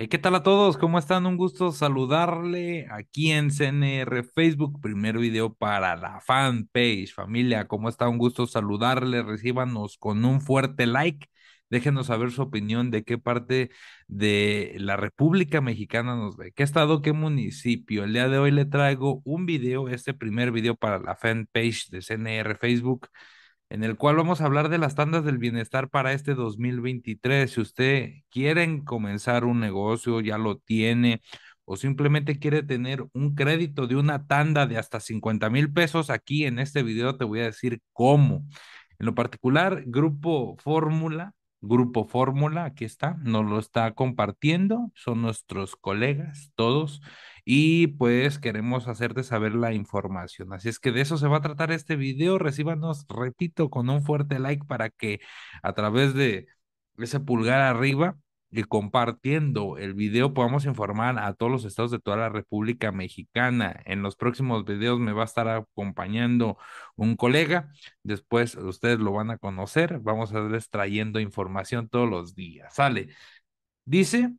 Eh, ¿Qué tal a todos? ¿Cómo están? Un gusto saludarle aquí en CNR Facebook, primer video para la fanpage. Familia, ¿cómo está? Un gusto saludarle. Recíbanos con un fuerte like. Déjenos saber su opinión de qué parte de la República Mexicana nos ve, qué estado, qué municipio. El día de hoy le traigo un video, este primer video para la fanpage de CNR Facebook en el cual vamos a hablar de las tandas del bienestar para este 2023. Si usted quiere comenzar un negocio, ya lo tiene, o simplemente quiere tener un crédito de una tanda de hasta 50 mil pesos, aquí en este video te voy a decir cómo. En lo particular, Grupo Fórmula Grupo Fórmula, aquí está, nos lo está compartiendo, son nuestros colegas todos y pues queremos hacerte saber la información. Así es que de eso se va a tratar este video. Recíbanos, repito, con un fuerte like para que a través de ese pulgar arriba y compartiendo el video podamos informar a todos los estados de toda la República Mexicana. En los próximos videos me va a estar acompañando un colega, después ustedes lo van a conocer, vamos a estarles trayendo información todos los días. Sale. Dice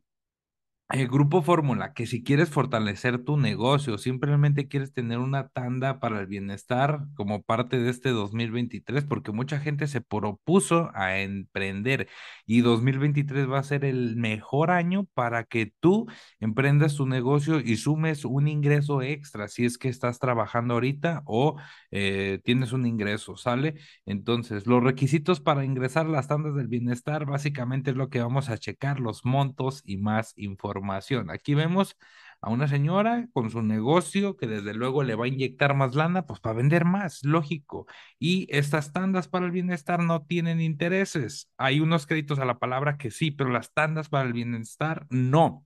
Grupo Fórmula, que si quieres fortalecer tu negocio, simplemente quieres tener una tanda para el bienestar como parte de este 2023, porque mucha gente se propuso a emprender y 2023 va a ser el mejor año para que tú emprendas tu negocio y sumes un ingreso extra, si es que estás trabajando ahorita o eh, tienes un ingreso, ¿sale? Entonces, los requisitos para ingresar a las tandas del bienestar básicamente es lo que vamos a checar, los montos y más información Aquí vemos a una señora con su negocio que desde luego le va a inyectar más lana, pues para vender más, lógico. Y estas tandas para el bienestar no tienen intereses. Hay unos créditos a la palabra que sí, pero las tandas para el bienestar no.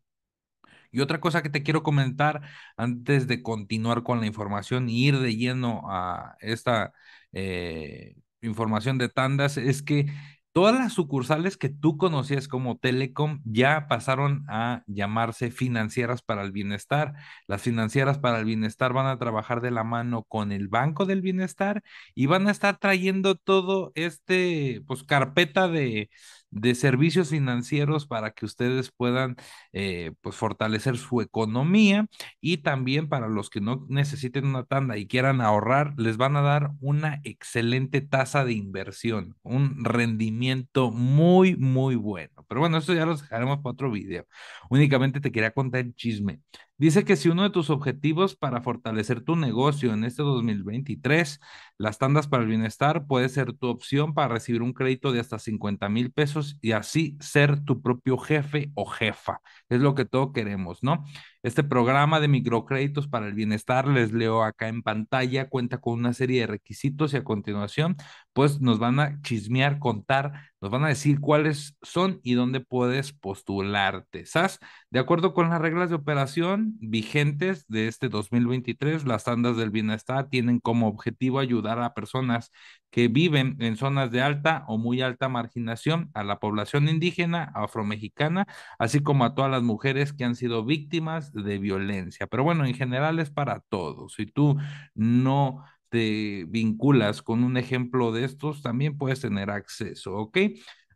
Y otra cosa que te quiero comentar antes de continuar con la información y ir de lleno a esta eh, información de tandas es que Todas las sucursales que tú conocías como Telecom ya pasaron a llamarse financieras para el bienestar. Las financieras para el bienestar van a trabajar de la mano con el Banco del Bienestar y van a estar trayendo todo este, pues, carpeta de, de servicios financieros para que ustedes puedan eh, pues fortalecer su economía y también para los que no necesiten una tanda y quieran ahorrar, les van a dar una excelente tasa de inversión, un rendimiento muy, muy bueno. Pero bueno, eso ya los dejaremos para otro video. Únicamente te quería contar el chisme. Dice que si uno de tus objetivos para fortalecer tu negocio en este 2023, las tandas para el bienestar, puede ser tu opción para recibir un crédito de hasta 50 mil pesos y así ser tu propio jefe o jefa. Es lo que todos queremos, ¿no? Este programa de microcréditos para el bienestar, les leo acá en pantalla, cuenta con una serie de requisitos y a continuación pues nos van a chismear, contar, nos van a decir cuáles son y dónde puedes postularte. SAS, de acuerdo con las reglas de operación vigentes de este 2023, las tandas del bienestar tienen como objetivo ayudar a personas que viven en zonas de alta o muy alta marginación, a la población indígena, afromexicana, así como a todas las mujeres que han sido víctimas de violencia. Pero bueno, en general es para todos. Si tú no te vinculas con un ejemplo de estos, también puedes tener acceso, ¿ok?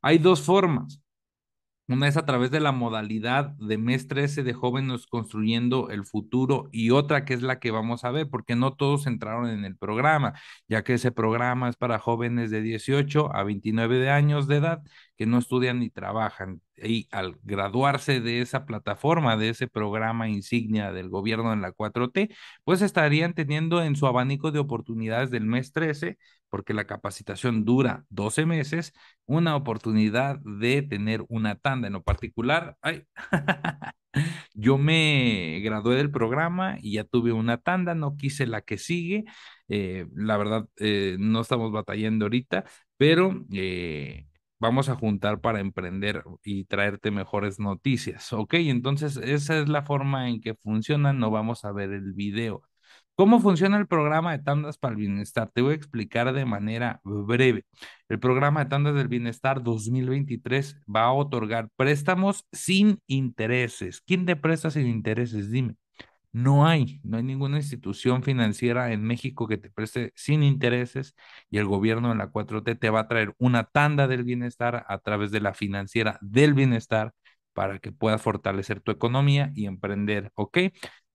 Hay dos formas. Una es a través de la modalidad de mes 13 de jóvenes construyendo el futuro y otra que es la que vamos a ver, porque no todos entraron en el programa, ya que ese programa es para jóvenes de 18 a 29 de años de edad que no estudian ni trabajan. Y al graduarse de esa plataforma, de ese programa insignia del gobierno en la 4T, pues estarían teniendo en su abanico de oportunidades del mes 13, porque la capacitación dura 12 meses, una oportunidad de tener una tanda en lo particular. Ay. Yo me gradué del programa y ya tuve una tanda, no quise la que sigue. Eh, la verdad, eh, no estamos batallando ahorita, pero eh, vamos a juntar para emprender y traerte mejores noticias, ¿ok? Entonces, esa es la forma en que funciona, no vamos a ver el video. ¿Cómo funciona el programa de tandas para el bienestar? Te voy a explicar de manera breve. El programa de tandas del bienestar 2023 va a otorgar préstamos sin intereses. ¿Quién te presta sin intereses? Dime. No hay, no hay ninguna institución financiera en México que te preste sin intereses y el gobierno de la 4T te va a traer una tanda del bienestar a través de la financiera del bienestar para que puedas fortalecer tu economía y emprender, ¿ok?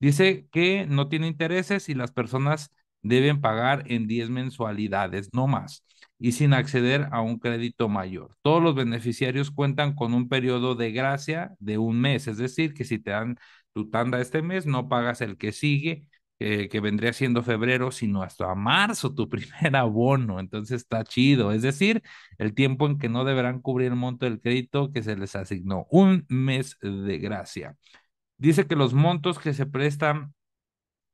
Dice que no tiene intereses y las personas deben pagar en 10 mensualidades, no más, y sin acceder a un crédito mayor. Todos los beneficiarios cuentan con un periodo de gracia de un mes, es decir, que si te dan tu tanda este mes, no pagas el que sigue, eh, que vendría siendo febrero, sino hasta marzo tu primer abono. Entonces está chido. Es decir, el tiempo en que no deberán cubrir el monto del crédito que se les asignó. Un mes de gracia. Dice que los montos que se prestan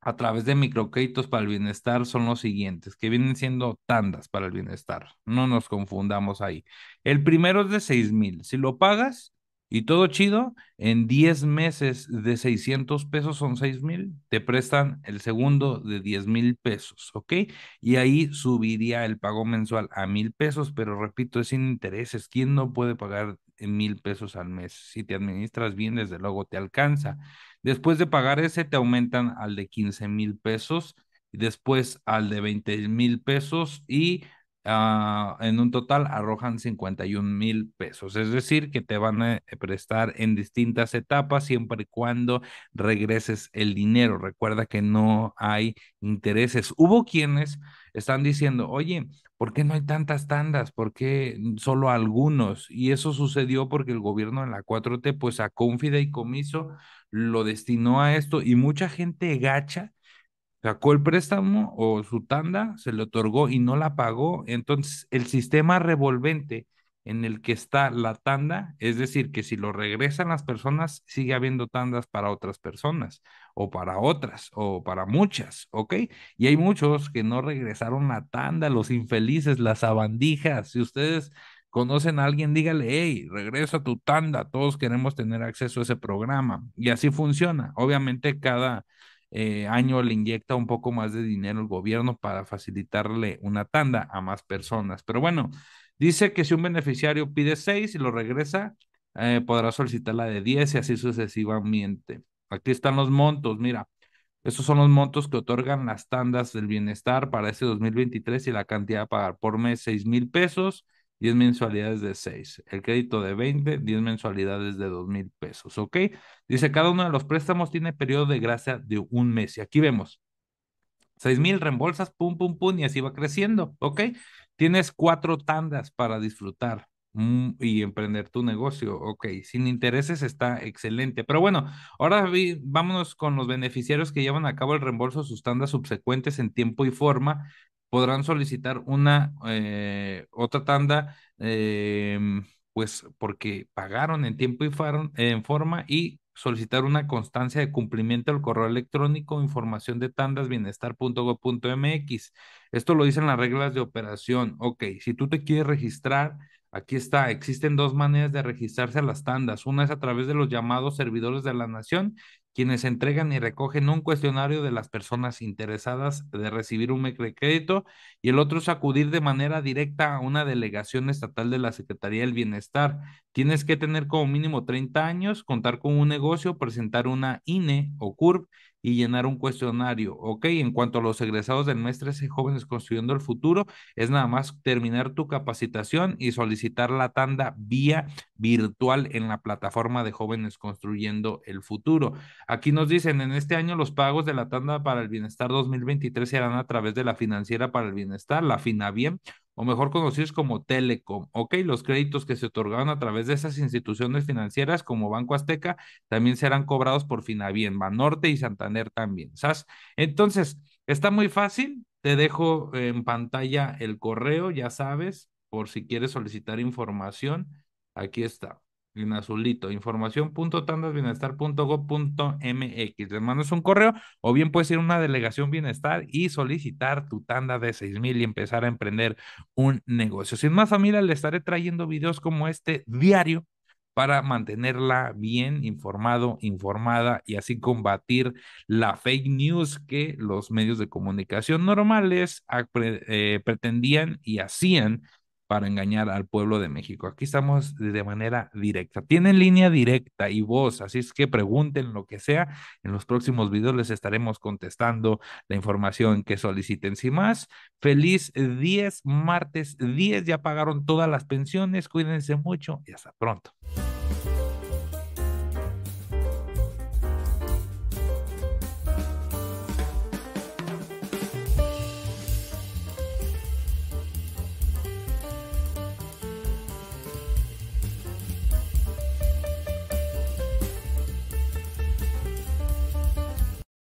a través de microcréditos para el bienestar son los siguientes, que vienen siendo tandas para el bienestar. No nos confundamos ahí. El primero es de 6 mil. Si lo pagas, y todo chido, en 10 meses de 600 pesos son 6 mil, te prestan el segundo de 10 mil pesos, ¿ok? Y ahí subiría el pago mensual a mil pesos, pero repito, es sin intereses. ¿Quién no puede pagar mil pesos al mes? Si te administras bien, desde luego te alcanza. Después de pagar ese, te aumentan al de 15 mil pesos, después al de 20 mil pesos y Ah, en un total arrojan 51 mil pesos. Es decir, que te van a eh, prestar en distintas etapas siempre y cuando regreses el dinero. Recuerda que no hay intereses. Hubo quienes están diciendo, oye, ¿por qué no hay tantas tandas? ¿Por qué solo algunos? Y eso sucedió porque el gobierno en la 4T pues sacó y comiso lo destinó a esto y mucha gente gacha sacó el préstamo o su tanda, se le otorgó y no la pagó. Entonces, el sistema revolvente en el que está la tanda, es decir, que si lo regresan las personas, sigue habiendo tandas para otras personas, o para otras, o para muchas, ¿ok? Y hay muchos que no regresaron la tanda, los infelices, las abandijas. Si ustedes conocen a alguien, dígale, hey, regresa tu tanda, todos queremos tener acceso a ese programa. Y así funciona. Obviamente cada eh, año le inyecta un poco más de dinero el gobierno para facilitarle una tanda a más personas. Pero bueno, dice que si un beneficiario pide seis y lo regresa, eh, podrá solicitar la de diez y así sucesivamente. Aquí están los montos, mira. Estos son los montos que otorgan las tandas del bienestar para este 2023 y la cantidad a pagar por mes, seis mil pesos, 10 mensualidades de 6. El crédito de 20, 10 mensualidades de dos mil pesos, ¿ok? Dice, cada uno de los préstamos tiene periodo de gracia de un mes. Y aquí vemos, seis mil reembolsas, pum, pum, pum, y así va creciendo, ¿ok? Tienes cuatro tandas para disfrutar mm, y emprender tu negocio, ok, sin intereses está excelente, pero bueno, ahora vi, vámonos con los beneficiarios que llevan a cabo el reembolso sus tandas subsecuentes en tiempo y forma podrán solicitar una eh, otra tanda, eh, pues porque pagaron en tiempo y en forma y solicitar una constancia de cumplimiento al correo electrónico información de tandas bienestar.gov.mx. Esto lo dicen las reglas de operación. Ok, si tú te quieres registrar, aquí está, existen dos maneras de registrarse a las tandas. Una es a través de los llamados servidores de la nación quienes entregan y recogen un cuestionario de las personas interesadas de recibir un crédito y el otro es acudir de manera directa a una delegación estatal de la Secretaría del Bienestar Tienes que tener como mínimo 30 años, contar con un negocio, presentar una INE o CURP y llenar un cuestionario. Ok, en cuanto a los egresados del mes 13 Jóvenes Construyendo el Futuro, es nada más terminar tu capacitación y solicitar la tanda vía virtual en la plataforma de Jóvenes Construyendo el Futuro. Aquí nos dicen, en este año los pagos de la tanda para el bienestar 2023 se harán a través de la Financiera para el Bienestar, la FINABIEN, o mejor conocidos como Telecom. Ok, los créditos que se otorgaron a través de esas instituciones financieras como Banco Azteca también serán cobrados por Finavien, Banorte y Santander también. ¿sabes? Entonces, está muy fácil. Te dejo en pantalla el correo, ya sabes, por si quieres solicitar información. Aquí está en azulito, información.tandasbienestar.gov.mx. Les mandas un correo o bien puedes ir a una delegación bienestar y solicitar tu tanda de 6000 y empezar a emprender un negocio. Sin más, familia, le estaré trayendo videos como este diario para mantenerla bien informado, informada y así combatir la fake news que los medios de comunicación normales eh, pretendían y hacían para engañar al pueblo de México. Aquí estamos de manera directa. Tienen línea directa y voz, así es que pregunten lo que sea. En los próximos videos les estaremos contestando la información que soliciten. Sin más, feliz 10, martes 10. Ya pagaron todas las pensiones. Cuídense mucho y hasta pronto.